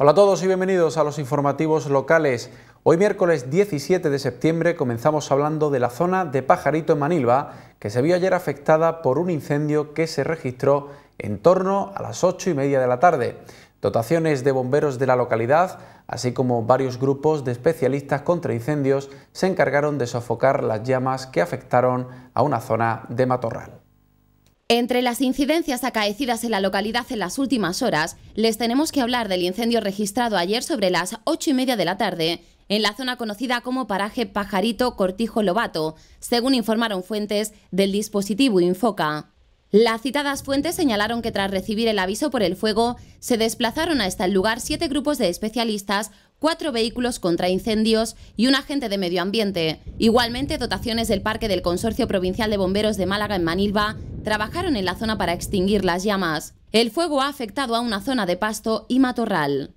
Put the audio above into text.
Hola a todos y bienvenidos a los informativos locales. Hoy miércoles 17 de septiembre comenzamos hablando de la zona de Pajarito en Manilva, que se vio ayer afectada por un incendio que se registró en torno a las 8 y media de la tarde. Dotaciones de bomberos de la localidad, así como varios grupos de especialistas contra incendios, se encargaron de sofocar las llamas que afectaron a una zona de matorral. Entre las incidencias acaecidas en la localidad en las últimas horas, les tenemos que hablar del incendio registrado ayer sobre las ocho y media de la tarde en la zona conocida como paraje Pajarito Cortijo Lobato, según informaron fuentes del dispositivo Infoca. Las citadas fuentes señalaron que tras recibir el aviso por el fuego, se desplazaron hasta el lugar siete grupos de especialistas, cuatro vehículos contra incendios y un agente de medio ambiente. Igualmente, dotaciones del Parque del Consorcio Provincial de Bomberos de Málaga en Manilva trabajaron en la zona para extinguir las llamas. El fuego ha afectado a una zona de pasto y matorral.